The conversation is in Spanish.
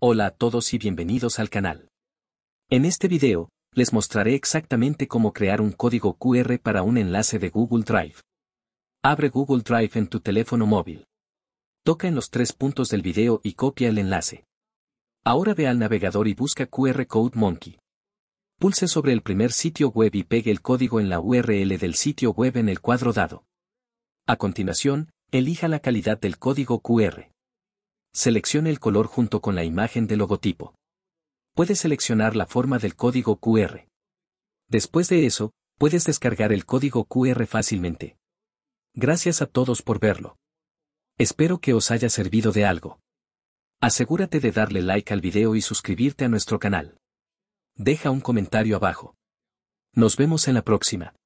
Hola a todos y bienvenidos al canal. En este video, les mostraré exactamente cómo crear un código QR para un enlace de Google Drive. Abre Google Drive en tu teléfono móvil. Toca en los tres puntos del video y copia el enlace. Ahora ve al navegador y busca QR Code Monkey. Pulse sobre el primer sitio web y pegue el código en la URL del sitio web en el cuadro dado. A continuación, elija la calidad del código QR seleccione el color junto con la imagen de logotipo. Puedes seleccionar la forma del código QR. Después de eso, puedes descargar el código QR fácilmente. Gracias a todos por verlo. Espero que os haya servido de algo. Asegúrate de darle like al video y suscribirte a nuestro canal. Deja un comentario abajo. Nos vemos en la próxima.